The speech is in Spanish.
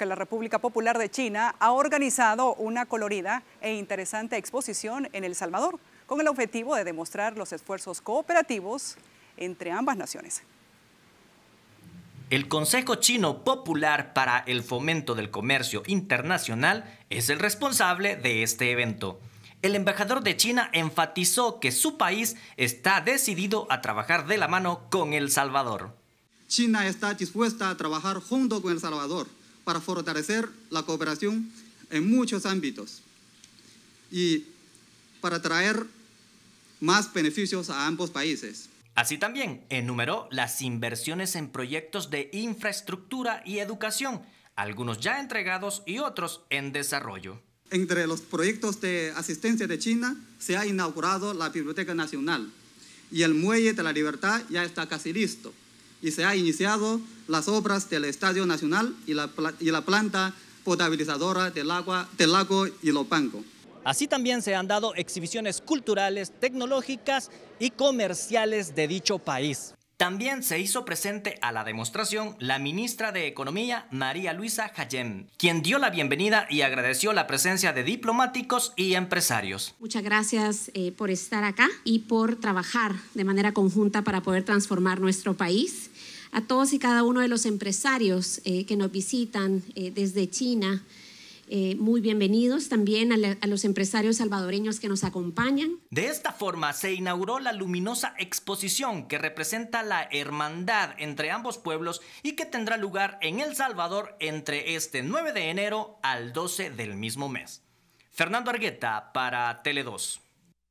que la República Popular de China ha organizado una colorida e interesante exposición en El Salvador con el objetivo de demostrar los esfuerzos cooperativos entre ambas naciones. El Consejo Chino Popular para el Fomento del Comercio Internacional es el responsable de este evento. El embajador de China enfatizó que su país está decidido a trabajar de la mano con El Salvador. China está dispuesta a trabajar junto con El Salvador para fortalecer la cooperación en muchos ámbitos y para traer más beneficios a ambos países. Así también enumeró las inversiones en proyectos de infraestructura y educación, algunos ya entregados y otros en desarrollo. Entre los proyectos de asistencia de China se ha inaugurado la Biblioteca Nacional y el Muelle de la Libertad ya está casi listo y se ha iniciado las obras del Estadio Nacional y la, y la planta potabilizadora del agua del lago Ilopango. Así también se han dado exhibiciones culturales, tecnológicas y comerciales de dicho país. También se hizo presente a la demostración la ministra de Economía, María Luisa Hayem, quien dio la bienvenida y agradeció la presencia de diplomáticos y empresarios. Muchas gracias eh, por estar acá y por trabajar de manera conjunta para poder transformar nuestro país a todos y cada uno de los empresarios eh, que nos visitan eh, desde China. Eh, muy bienvenidos también a, a, los empresarios salvadoreños que nos acompañan. De esta forma se inauguró la luminosa exposición que representa la hermandad entre ambos pueblos y que tendrá lugar en El Salvador entre este 9 de enero al 12 del mismo mes. Fernando Argueta para Tele 2.